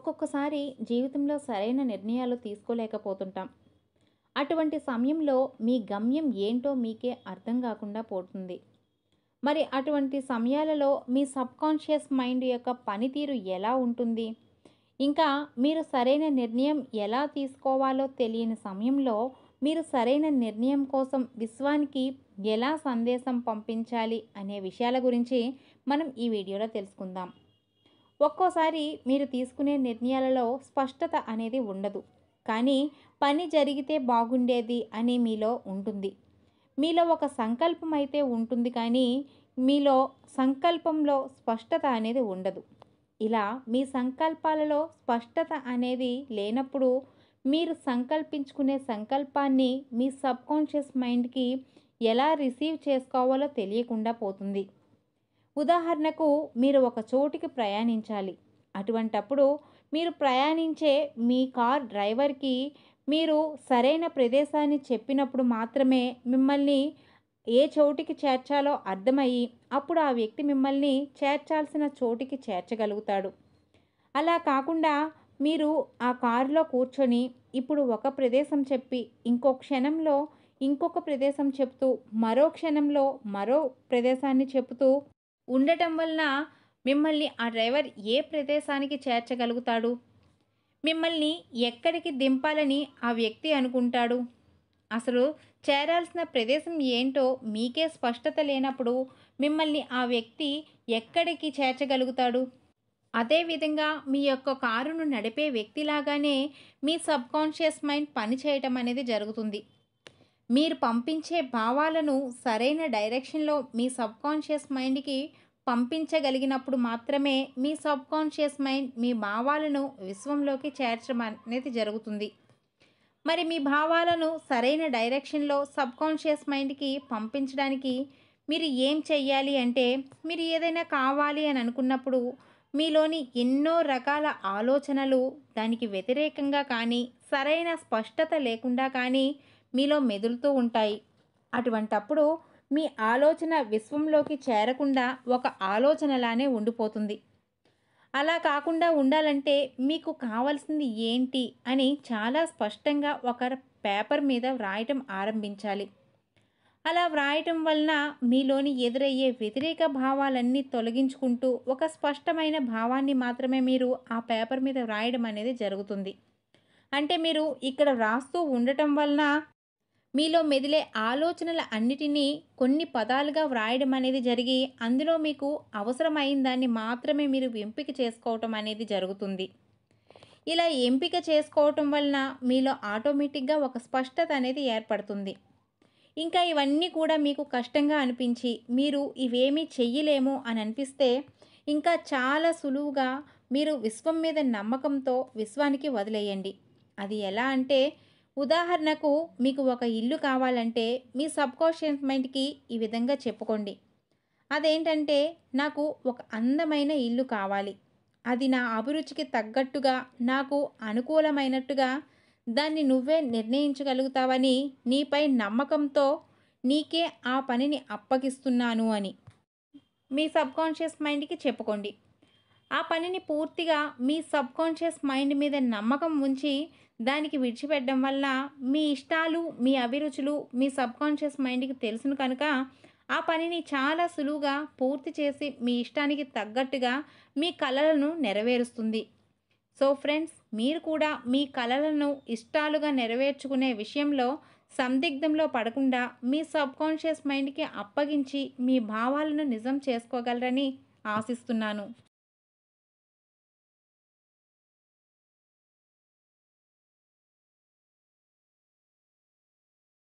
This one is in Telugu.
ఒక్కొక్కసారి జీవితంలో సరైన నిర్ణయాలు తీసుకోలేకపోతుంటాం అటువంటి సమయంలో మీ గమ్యం ఏంటో మీకే అర్థం కాకుండా పోతుంది మరి అటువంటి సమయాలలో మీ సబ్కాన్షియస్ మైండ్ యొక్క పనితీరు ఎలా ఉంటుంది ఇంకా మీరు సరైన నిర్ణయం ఎలా తీసుకోవాలో తెలియని సమయంలో మీరు సరైన నిర్ణయం కోసం విశ్వానికి ఎలా సందేశం పంపించాలి అనే విషయాల గురించి మనం ఈ వీడియోలో తెలుసుకుందాం ఒక్కోసారి మీరు తీసుకునే నిర్ణయాలలో స్పష్టత అనేది ఉండదు కానీ పని జరిగితే బాగుండేది అని మీలో ఉంటుంది మీలో ఒక సంకల్పం అయితే ఉంటుంది కానీ మీలో సంకల్పంలో స్పష్టత అనేది ఉండదు ఇలా మీ సంకల్పాలలో స్పష్టత అనేది లేనప్పుడు మీరు సంకల్పించుకునే సంకల్పాన్ని మీ సబ్కాన్షియస్ మైండ్కి ఎలా రిసీవ్ చేసుకోవాలో తెలియకుండా పోతుంది ఉదాహరణకు మీరు ఒక చోటికి ప్రయాణించాలి అటువంటప్పుడు మీరు ప్రయాణించే మీ కార్ డ్రైవర్కి మీరు సరైన ప్రదేశాన్ని చెప్పినప్పుడు మాత్రమే మిమ్మల్ని ఏ చోటికి చేర్చాలో అర్థమయ్యి అప్పుడు ఆ వ్యక్తి మిమ్మల్ని చేర్చాల్సిన చోటికి చేర్చగలుగుతాడు అలా కాకుండా మీరు ఆ కారులో కూర్చొని ఇప్పుడు ఒక ప్రదేశం చెప్పి ఇంకో క్షణంలో ఇంకొక ప్రదేశం చెప్తూ మరో క్షణంలో మరో ప్రదేశాన్ని చెబుతూ ఉండటం వలన మిమ్మల్ని ఆ డ్రైవర్ ఏ ప్రదేశానికి చేర్చగలుగుతాడు మిమ్మల్ని ఎక్కడికి దింపాలని ఆ వ్యక్తి అనుకుంటాడు అసలు చేరాల్సిన ప్రదేశం ఏంటో మీకే స్పష్టత లేనప్పుడు మిమ్మల్ని ఆ వ్యక్తి ఎక్కడికి చేర్చగలుగుతాడు అదేవిధంగా మీ యొక్క కారును నడిపే వ్యక్తిలాగానే మీ సబ్కాన్షియస్ మైండ్ పనిచేయటం అనేది జరుగుతుంది మీరు పంపించే భావాలను సరైన డైరెక్షన్లో మీ సబ్కాన్షియస్ మైండ్కి పంపించగలిగినప్పుడు మాత్రమే మీ సబ్కాన్షియస్ మైండ్ మీ భావాలను విశ్వంలోకి చేర్చడం అనేది జరుగుతుంది మరి మీ భావాలను సరైన డైరెక్షన్లో సబ్కాన్షియస్ మైండ్కి పంపించడానికి మీరు ఏం చెయ్యాలి అంటే మీరు ఏదైనా కావాలి అని అనుకున్నప్పుడు మీలోని ఎన్నో రకాల ఆలోచనలు దానికి వ్యతిరేకంగా కానీ సరైన స్పష్టత లేకుండా కానీ మీలో మెదులుతూ ఉంటాయి అటువంటప్పుడు మీ ఆలోచన విశ్వంలోకి చేరకుండా ఒక ఆలోచనలానే ఉండిపోతుంది అలా కాకుండా ఉండాలంటే మీకు కావాల్సింది ఏంటి అని చాలా స్పష్టంగా ఒక పేపర్ మీద వ్రాయటం ఆరంభించాలి అలా వ్రాయటం వలన మీలోని ఎదురయ్యే వ్యతిరేక భావాలన్నీ తొలగించుకుంటూ ఒక స్పష్టమైన భావాన్ని మాత్రమే మీరు ఆ పేపర్ మీద వ్రాయడం అనేది జరుగుతుంది అంటే మీరు ఇక్కడ వ్రాస్తూ ఉండటం వలన మీలో మెదిలే ఆలోచనల అన్నిటినీ కొన్ని పదాలుగా వ్రాయడం అనేది జరిగి అందులో మీకు అవసరమైన దాన్ని మాత్రమే మీరు ఎంపిక చేసుకోవటం అనేది జరుగుతుంది ఇలా ఎంపిక చేసుకోవటం వలన మీలో ఆటోమేటిక్గా ఒక స్పష్టత అనేది ఏర్పడుతుంది ఇంకా ఇవన్నీ కూడా మీకు కష్టంగా అనిపించి మీరు ఇవేమీ చెయ్యలేము అని అనిపిస్తే ఇంకా చాలా సులువుగా మీరు విశ్వం మీద నమ్మకంతో విశ్వానికి వదిలేయండి అది ఎలా అంటే ఉదాహరణకు మీకు ఒక ఇల్లు కావాలంటే మీ సబ్కాన్షియస్ మైండ్కి ఈ విధంగా చెప్పుకోండి అదేంటంటే నాకు ఒక అందమైన ఇల్లు కావాలి అది నా అభిరుచికి తగ్గట్టుగా నాకు అనుకూలమైనట్టుగా దాన్ని నువ్వే నిర్ణయించగలుగుతావని నీపై నమ్మకంతో నీకే ఆ పనిని అప్పగిస్తున్నాను అని మీ సబ్కాన్షియస్ మైండ్కి చెప్పుకోండి ఆ పనిని పూర్తిగా మీ సబ్కాన్షియస్ మైండ్ మీద నమ్మకం ఉంచి దానికి విడిచిపెట్టడం వల్ల మీ ఇష్టాలు మీ అభిరుచులు మీ సబ్కాన్షియస్ మైండ్కి తెలుసును కనుక ఆ పనిని చాలా సులువుగా పూర్తి చేసి మీ ఇష్టానికి తగ్గట్టుగా మీ కళలను నెరవేరుస్తుంది సో ఫ్రెండ్స్ మీరు కూడా మీ కళలను ఇష్టాలుగా నెరవేర్చుకునే విషయంలో సందిగ్ధంలో పడకుండా మీ సబ్కాన్షియస్ మైండ్కి అప్పగించి మీ భావాలను నిజం చేసుకోగలరని ఆశిస్తున్నాను